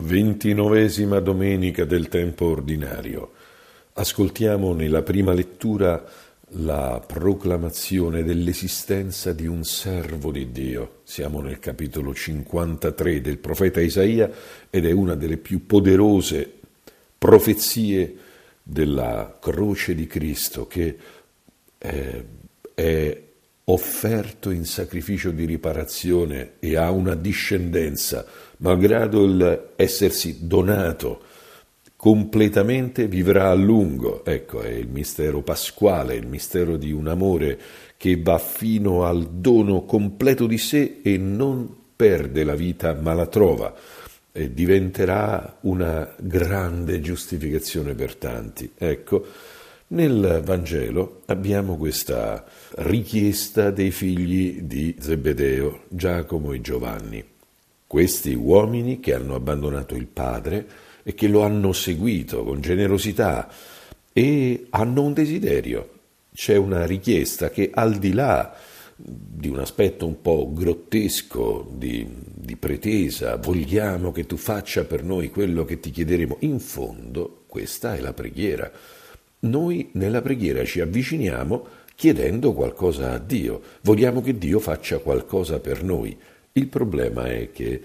Ventinovesima domenica del tempo ordinario. Ascoltiamo nella prima lettura la proclamazione dell'esistenza di un servo di Dio. Siamo nel capitolo 53 del profeta Isaia ed è una delle più poderose profezie della croce di Cristo che eh, è, è offerto in sacrificio di riparazione e ha una discendenza, malgrado il essersi donato completamente vivrà a lungo. Ecco, è il mistero pasquale, il mistero di un amore che va fino al dono completo di sé e non perde la vita ma la trova e diventerà una grande giustificazione per tanti. Ecco, nel Vangelo abbiamo questa richiesta dei figli di Zebedeo, Giacomo e Giovanni. Questi uomini che hanno abbandonato il padre e che lo hanno seguito con generosità e hanno un desiderio. C'è una richiesta che al di là di un aspetto un po' grottesco, di, di pretesa, vogliamo che tu faccia per noi quello che ti chiederemo. In fondo questa è la preghiera noi nella preghiera ci avviciniamo chiedendo qualcosa a Dio, vogliamo che Dio faccia qualcosa per noi. Il problema è che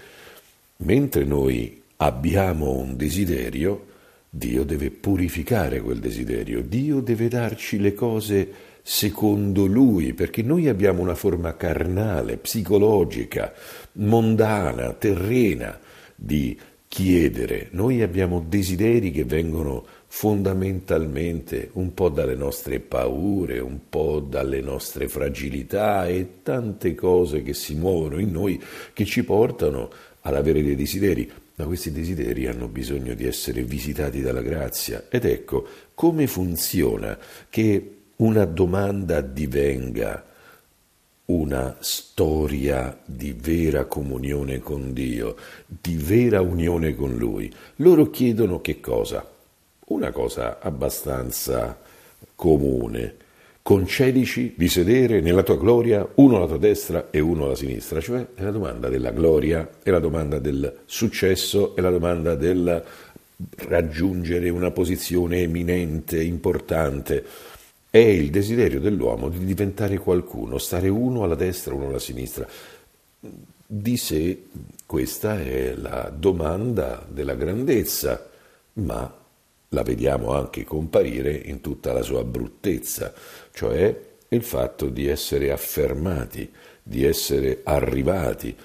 mentre noi abbiamo un desiderio, Dio deve purificare quel desiderio, Dio deve darci le cose secondo Lui, perché noi abbiamo una forma carnale, psicologica, mondana, terrena di chiedere, noi abbiamo desideri che vengono fondamentalmente un po' dalle nostre paure, un po' dalle nostre fragilità e tante cose che si muovono in noi che ci portano ad avere dei desideri, ma questi desideri hanno bisogno di essere visitati dalla grazia. Ed ecco come funziona che una domanda divenga una storia di vera comunione con Dio, di vera unione con Lui. Loro chiedono che cosa? una cosa abbastanza comune. Concedici di sedere nella tua gloria uno alla tua destra e uno alla sinistra, cioè è la domanda della gloria, è la domanda del successo, è la domanda del raggiungere una posizione eminente, importante. È il desiderio dell'uomo di diventare qualcuno, stare uno alla destra, uno alla sinistra. Di sé questa è la domanda della grandezza, ma la vediamo anche comparire in tutta la sua bruttezza, cioè il fatto di essere affermati, di essere arrivati,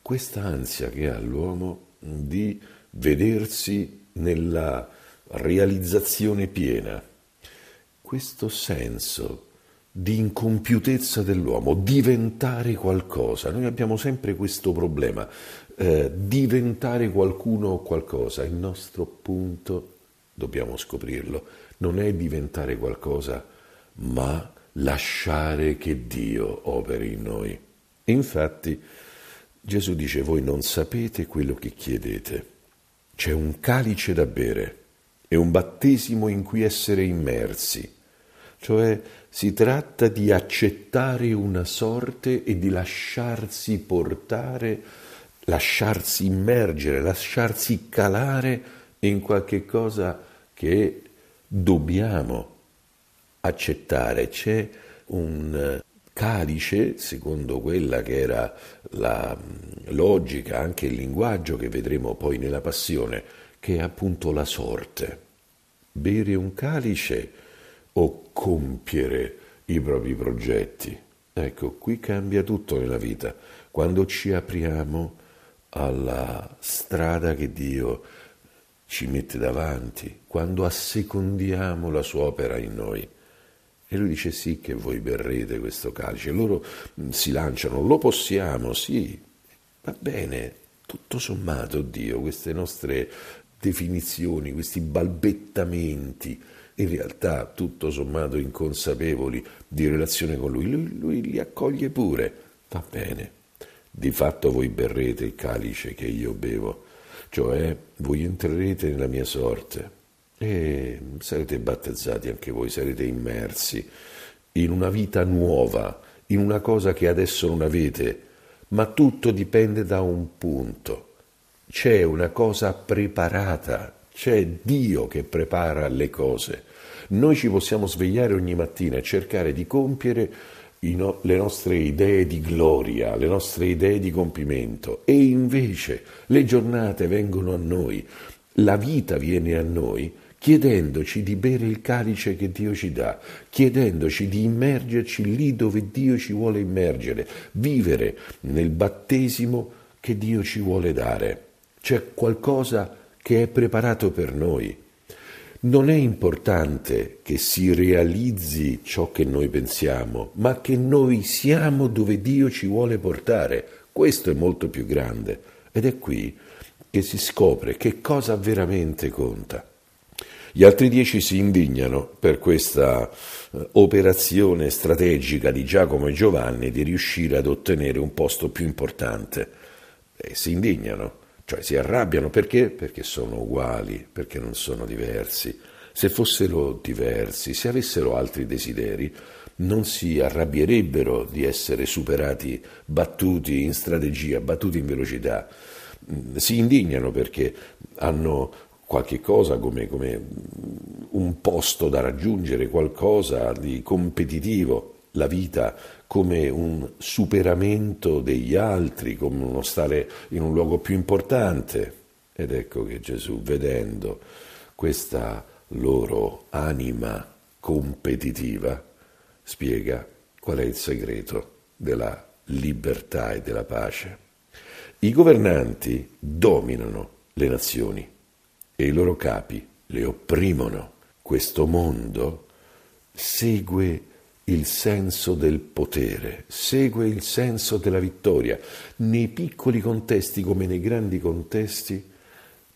questa ansia che ha l'uomo di vedersi nella realizzazione piena, questo senso di incompiutezza dell'uomo, diventare qualcosa. Noi abbiamo sempre questo problema, eh, diventare qualcuno o qualcosa. Il nostro punto dobbiamo scoprirlo, non è diventare qualcosa, ma lasciare che Dio operi in noi. E infatti Gesù dice, voi non sapete quello che chiedete. C'è un calice da bere e un battesimo in cui essere immersi, cioè si tratta di accettare una sorte e di lasciarsi portare, lasciarsi immergere, lasciarsi calare in qualche cosa che dobbiamo accettare. C'è un eh, calice, secondo quella che era la mm, logica, anche il linguaggio che vedremo poi nella passione, che è appunto la sorte. Bere un calice o compiere i propri progetti. Ecco, qui cambia tutto nella vita, quando ci apriamo alla strada che Dio ha ci mette davanti quando assecondiamo la sua opera in noi. E lui dice sì che voi berrete questo calice. Loro mm, si lanciano, lo possiamo, sì. Va bene, tutto sommato, Dio, queste nostre definizioni, questi balbettamenti, in realtà tutto sommato inconsapevoli di relazione con lui, lui, lui li accoglie pure. Va bene, di fatto voi berrete il calice che io bevo cioè voi entrerete nella mia sorte e sarete battezzati anche voi, sarete immersi in una vita nuova, in una cosa che adesso non avete, ma tutto dipende da un punto. C'è una cosa preparata, c'è Dio che prepara le cose. Noi ci possiamo svegliare ogni mattina e cercare di compiere no- le nostre idee di gloria, le nostre idee di compimento e invece le giornate vengono a noi, la vita viene a noi chiedendoci di bere il calice che Dio ci dà, chiedendoci di immergerci lì dove Dio ci vuole immergere, vivere nel battesimo che Dio ci vuole dare. C'è qualcosa che è preparato per noi, non è importante che si realizzi ciò che noi pensiamo, ma che noi siamo dove Dio ci vuole portare. Questo è molto più grande ed è qui che si scopre che cosa veramente conta. Gli altri dieci si indignano per questa eh, operazione strategica di Giacomo e Giovanni di riuscire ad ottenere un posto più importante. E si indignano cioè si arrabbiano perché? Perché sono uguali, perché non sono diversi. Se fossero diversi, se avessero altri desideri, non si arrabbierebbero di essere superati, battuti in strategia, battuti in velocità. Mm, si indignano perché hanno qualche cosa come, come un posto da raggiungere, qualcosa di competitivo la vita come un superamento degli altri, come uno stare in un luogo più importante. Ed ecco che Gesù, vedendo questa loro anima competitiva, spiega qual è il segreto della libertà e della pace. I governanti dominano le nazioni e i loro capi le opprimono. Questo mondo segue il senso del potere, segue il senso della vittoria. Nei piccoli contesti come nei grandi contesti,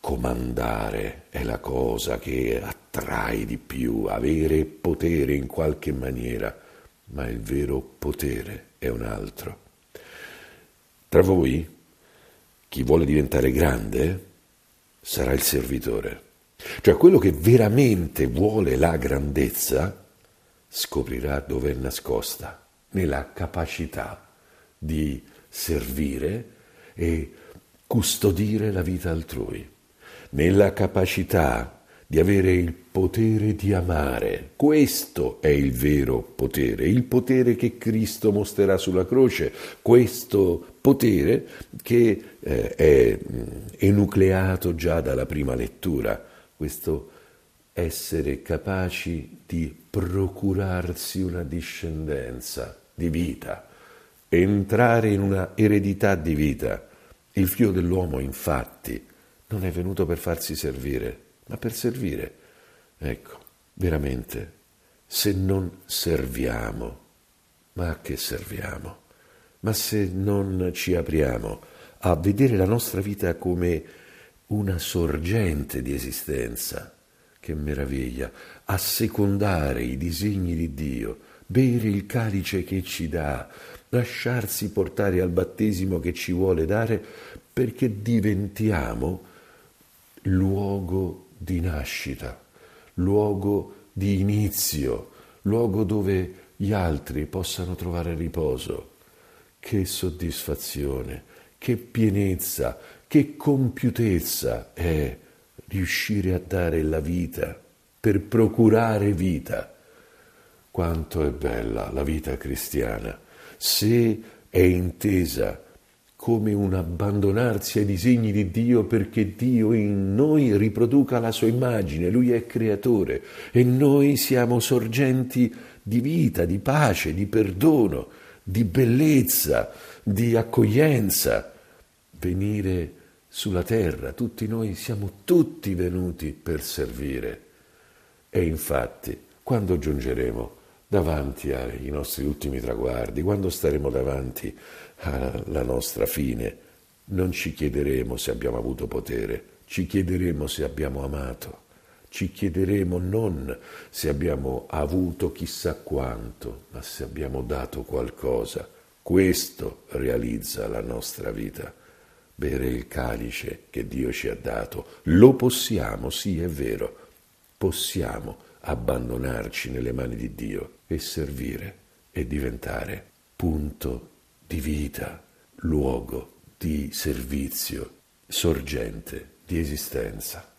comandare è la cosa che attrae di più, avere potere in qualche maniera, ma il vero potere è un altro. Tra voi, chi vuole diventare grande sarà il servitore. Cioè quello che veramente vuole la grandezza scoprirà dove è nascosta, nella capacità di servire e custodire la vita altrui, nella capacità di avere il potere di amare. Questo è il vero potere, il potere che Cristo mostrerà sulla croce, questo potere che eh, è mm, enucleato già dalla prima lettura, questo essere capaci di procurarsi una discendenza di vita, entrare in una eredità di vita. Il figlio dell'uomo, infatti, non è venuto per farsi servire, ma per servire. Ecco, veramente, se non serviamo, ma a che serviamo? Ma se non ci apriamo a vedere la nostra vita come una sorgente di esistenza, che meraviglia, assecondare i disegni di Dio, bere il calice che ci dà, lasciarsi portare al battesimo che ci vuole dare, perché diventiamo luogo di nascita, luogo di inizio, luogo dove gli altri possano trovare riposo. Che soddisfazione, che pienezza, che compiutezza è riuscire a dare la vita, per procurare vita. Quanto è bella la vita cristiana, se è intesa come un abbandonarsi ai disegni di Dio perché Dio in noi riproduca la sua immagine, Lui è creatore e noi siamo sorgenti di vita, di pace, di perdono, di bellezza, di accoglienza. Venire a sulla terra, tutti noi siamo tutti venuti per servire. E infatti, quando giungeremo davanti ai nostri ultimi traguardi, quando staremo davanti alla nostra fine, non ci chiederemo se abbiamo avuto potere, ci chiederemo se abbiamo amato, ci chiederemo non se abbiamo avuto chissà quanto, ma se abbiamo dato qualcosa. Questo realizza la nostra vita bere il calice che Dio ci ha dato. Lo possiamo, sì è vero, possiamo abbandonarci nelle mani di Dio e servire e diventare punto di vita, luogo di servizio, sorgente di esistenza.